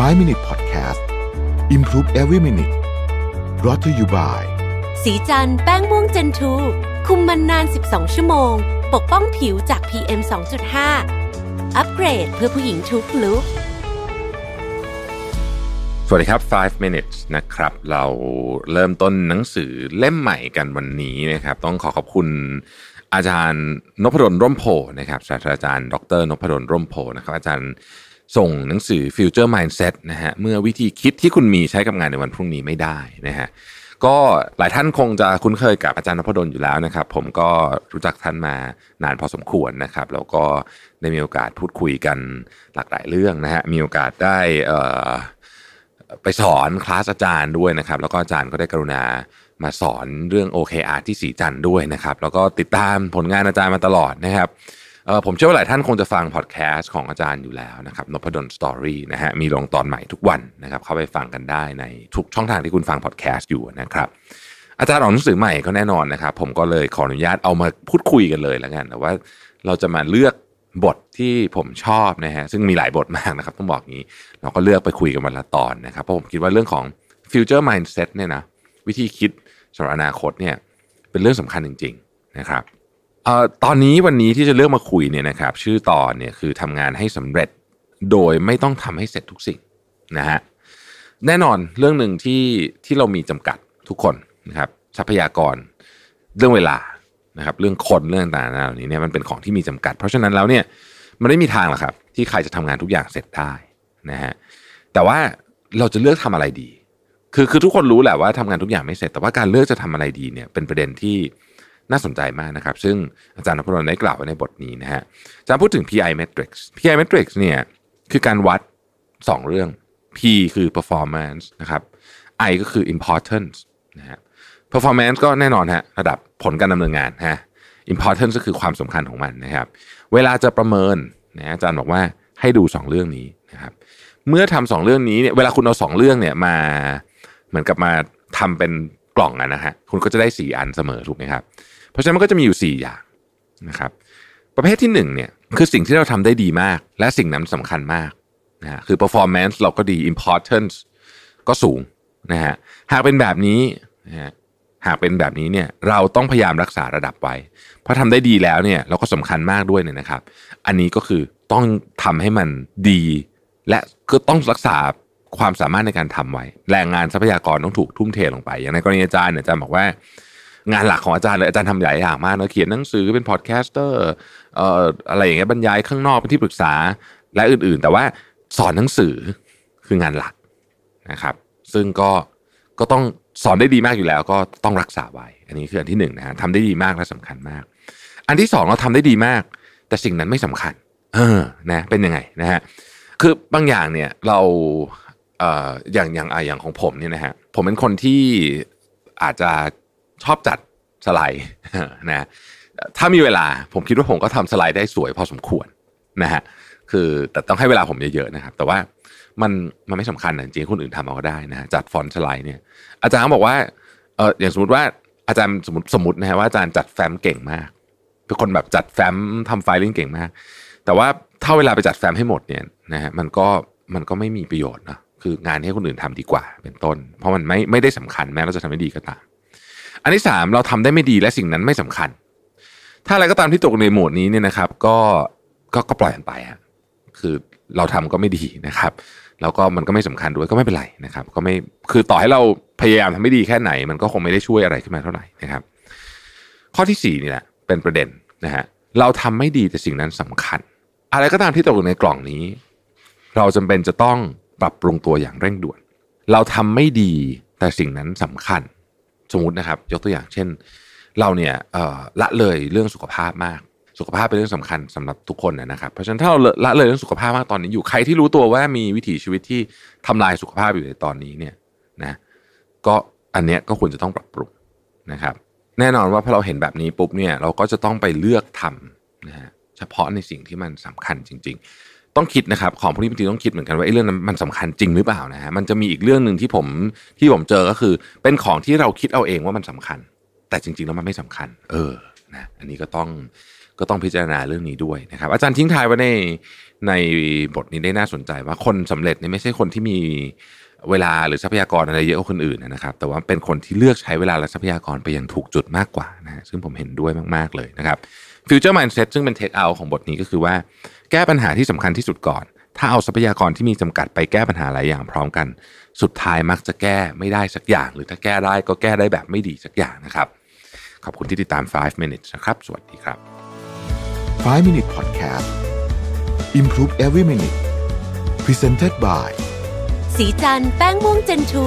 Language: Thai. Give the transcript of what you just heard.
5 Minute Podcast Improve Every Minute รอ t ธออยู่บ่าย สีจันแป้งม่วงเจนทู คุมมันนาน 12 ชั่วโมง ปกป้องผิวจาก PM 2.5 อัปเกรดเพื่อผู้หญิงทุกลุก สวัสดีครับ 5 minutes นะครับ เราเริ่มต้นหนังสือเล่มใหม่กันวันนี้นะครับ ต้องขอขอบคุณอาจารย์ นพดลร่มโพนะครับ ศาสตราจารย์ ดร นพดลร่มโพนะครับอาจารย์ส่งหนังสือ Future Mindset นะฮะเมื่อวิธีคิดที่คุณมีใช้กับงานในวันพรุ่งนี้ไม่ได้นะฮะก็หลายท่านคงจะคุ้นเคยกับอาจารย์นพดลอยู่แล้วนะครับ ผมก็รู้จักท่านมานานพอสมควรนะครับ แล้วก็ได้มีโอกาสพูดคุยกันหลากหลายเรื่องนะฮะมีโอกาสได้ไปสอนคลาสอาจารย์ด้วยนะครับแล้วก็อาจารย์ก็ได้กรุณามาสอนเรื่อง OKR ที่สีจันด้วยนะครับแล้วก็ติดตามผลงานอาจารย์มาตลอดนะครับผมเชื่อว่าหลายท่านคงจะฟังพอดแคสต์ของอาจารย์อยู่แล้วนะครับนพดลสตอรี่นะฮะมีลงตอนใหม่ทุกวันนะครับ เข้าไปฟังกันได้ในทุกช่องทางที่คุณฟังพอดแคสต์อยู่นะครับ อาจารย์ออกหนังสือใหม่ก็แน่นอนนะครับ ผมก็เลยขออนุญาตเอามาพูดคุยกันเลยแล้วกันแต่ว่าเราจะมาเลือกบทที่ผมชอบนะฮะซึ่งมีหลายบทมากนะครับ ต้องบอกงี้ เราก็เลือกไปคุยกันวันละตอนนะครับเพราะผมคิดว่าเรื่องของ future mindset เนี่ยนะวิธีคิดสำหรับอนาคตเนี่ย เป็นเรื่องสำคัญจริง ๆ นะครับออตอนนี้วันนี้ที่จะเลือกมาคุยเนี่ยนะครับชื่อตอนเนี่ยคือทำงานให้สำเร็จโดยไม่ต้องทำให้เสร็จทุกสิ่งนะฮะแน่นอนเรื่องหนึ่งที่ที่เรามีจำกัดทุกคนนะครับทรัพยากรเรื่องเวลานะครับเรื่องคนเรื่องต่างๆเหล่านี้เนี่ยมันเป็นของที่มีจำกัดเพราะฉะนั้นแล้วเนี่ยมันไม่มีทางหรอกครับที่ใครจะทำงานทุกอย่างเสร็จได้นะฮะแต่ว่าเราจะเลือกทำอะไรดีคือคือทุกคนรู้แหละว่าทำงานทุกอย่างไม่เสร็จ แต่ว่าการเลือกจะทำอะไรดีเนี่ยเป็นประเด็นที่น่าสนใจมากนะครับ ซึ่งอาจารย์นพดลได้กล่าวไว้ในบทนี้นะฮะอาจารย์พูดถึง PI matrix PI matrix เนี่ยคือการวัด 2 เรื่อง P คือ performance นะครับ I ก็คือ importance นะฮะ performance ก็แน่นอนฮะระดับผลการดำเนินงานฮะ importance ก็คือความสำคัญของมันนะครับ เวลาจะประเมินนะอาจารย์บอกว่าให้ดู 2 เรื่องนี้นะครับ เมื่อทำสองเรื่องนี้เนี่ยเวลาคุณเอาสองเรื่องเนี่ยมา เหมือนกับมาทำเป็นกล่องอะนะฮะคุณก็จะได้4อันเสมอถูกไหมครับเพราะฉะนั้นมันก็จะมีอยู่ 4 อย่างนะครับ ประเภทที่1เนี่ยคือสิ่งที่เราทำได้ดีมาก และสิ่งนั้นสำคัญมากนะคือ performance เราก็ดี importance ก็สูงนะฮะหากเป็นแบบนี้นะฮะหากเป็นแบบนี้เนี่ยเราต้องพยายามรักษาระดับไว้ เพราะทำได้ดีแล้วเนี่ยเราก็สำคัญมากด้วยเนี่ยนะครับ อันนี้ก็คือต้องทำให้มันดี และ ก็ต้องรักษาความสามารถในการทำไว้ แรงงานทรัพยากรต้องถูกทุ่มเท ลงไปอย่างในกรณีอาจารย์เนี่ยอาจารย์บอกว่างานหลักของอาจารย์เลยอาจารย์ทำหลายอย่างมากนะเขียนหนังสือเป็นพอดแคสเตอร์อะไรอย่างเงี้ยบรรยายข้างนอกเป็นที่ปรึกษาและอื่น ๆ แต่ว่าสอนหนังสือคืองานหลักนะครับ ซึ่งก็ก็ต้องสอนได้ดีมากอยู่แล้ว ก็ต้องรักษาไว้ อันนี้คืออันที่หนึ่งนะฮะทำได้ดีมากและสำคัญมาก อันที่สองเราทำได้ดีมาก แต่สิ่งนั้นไม่สำคัญ เออนะเป็นยังไงนะฮะคือบางอย่างเนี่ยเราเอ่ออย่างอย่างอย่างของผมเนี่ยนะฮะผมเป็นคนที่อาจจะชอบจัดสไลด์นะถ้ามีเวลาผมคิดว่าผมก็ทำสไลด์ได้สวยพอสมควรนะฮะคือแต่ต้องให้เวลาผมเยอะๆนะครับแต่ว่ามันมันไม่สำคัญนะจริงคนอื่นทำเอาก็ได้นะจัดฟอนต์สไลด์เนี่ยอาจารย์บอกว่าเอออย่างสมมติว่าอาจารย์สมมติสมมตินะฮะว่าอาจารย์จัดแฟ้มเก่งมากเป็นคนแบบจัดแฟ้มทำไฟลิ่งเก่งมากแต่ว่าถ้าเวลาไปจัดแฟ้มให้หมดเนี่ยนะฮะมันก็มันก็ไม่มีประโยชน์นะคืองานให้คนอื่นทำดีกว่า เป็นต้น เพราะมันไม่ไม่ได้สำคัญแม้เราจะทำให้ดีก็ตามอันที่3เราทำได้ไม่ดีและสิ่งนั้นไม่สำคัญ ถ้าอะไรก็ตามที่ตกในหมวดนี้เนี่ยนะครับ ก็ก็ก็ ปล่อยมันไปฮะคือเราทำก็ไม่ดีนะครับแล้วก็มันก็ไม่สำคัญด้วยก็ไม่เป็นไรนะครับก็ไม่คือต่อให้เราพยายามทำไม่ดีแค่ไหนมันก็คงไม่ได้ช่วยอะไรขึ้นมาเท่าไหร่นะครับ ข้อที่4นี่แหละเป็นประเด็นนะฮะเราทำไม่ดีแต่สิ่งนั้นสำคัญ อะไรก็ตามที่ตกอยู่ในกล่องนี้ เราจำเป็นจะต้องปรับปรุงตัวอย่างเร่งด่วน เราทำไม่ดีแต่สิ่งนั้นสำคัญสมมตินะครับยกตัวอย่างเช่นเราเนี่ยละเลยเรื่องสุขภาพมาก สุขภาพเป็นเรื่องสำคัญสำหรับทุกคนนะครับเพราะฉะนั้นถ้าเราละเลยเรื่องสุขภาพมากตอนนี้ อยู่ใครที่รู้ตัวว่ามีวิถีชีวิตที่ทำลายสุขภาพอยู่ในตอนนี้เนี่ยนะก็อันเนี้ยก็ควรจะต้องปรับปรุงนะครับ แน่นอนว่าพอเราเห็นแบบนี้ปุ๊บเนี่ยเราก็จะต้องไปเลือกทำนะฮะเฉพาะในสิ่งที่มันสำคัญจริงต้องคิดนะครับของพวกนี้บางทีต้องคิดเหมือนกันว่าไอ้เรื่องนั้นมันสำคัญจริงหรือเปล่านะฮะมันจะมีอีกเรื่องหนึ่งที่ผมที่ผมเจอก็คือ เป็นของที่เราคิดเอาเองว่ามันสำคัญ แต่จริงๆแล้วมันไม่สำคัญ เออนะอันนี้ก็ต้องก็ต้องพิจารณาเรื่องนี้ด้วยนะครับ อาจารย์ทิ้งทายไว้ในในบทนี้ได้น่าสนใจว่าคนสำเร็จนี่ไม่ใช่คนที่มีเวลาหรือทรัพยากรอะไรเยอะกว่าคนอื่นนะครับแต่ว่าเป็นคนที่เลือกใช้เวลาและทรัพยากรไปอย่างถูกจุดมากกว่านะซึ่งผมเห็นด้วยมากๆเลยนะครับฟิวเจอร์มายด์เซ็ตซึ่งเป็นเทคเอาของบทนี้ก็คือว่า แก้ปัญหาที่สำคัญที่สุดก่อน ถ้าเอาทรัพยากรที่มีจำกัดไปแก้ปัญหาหลายอย่างพร้อมกัน สุดท้ายมักจะแก้ไม่ได้สักอย่าง หรือถ้าแก้ได้ก็แก้ได้แบบไม่ดีสักอย่างนะครับขอบคุณที่ติดตาม 5 minutes นะครับสวัสดีครับ5 minute podcast improve every minute presented by สีจันแป้งม่วงเจนทู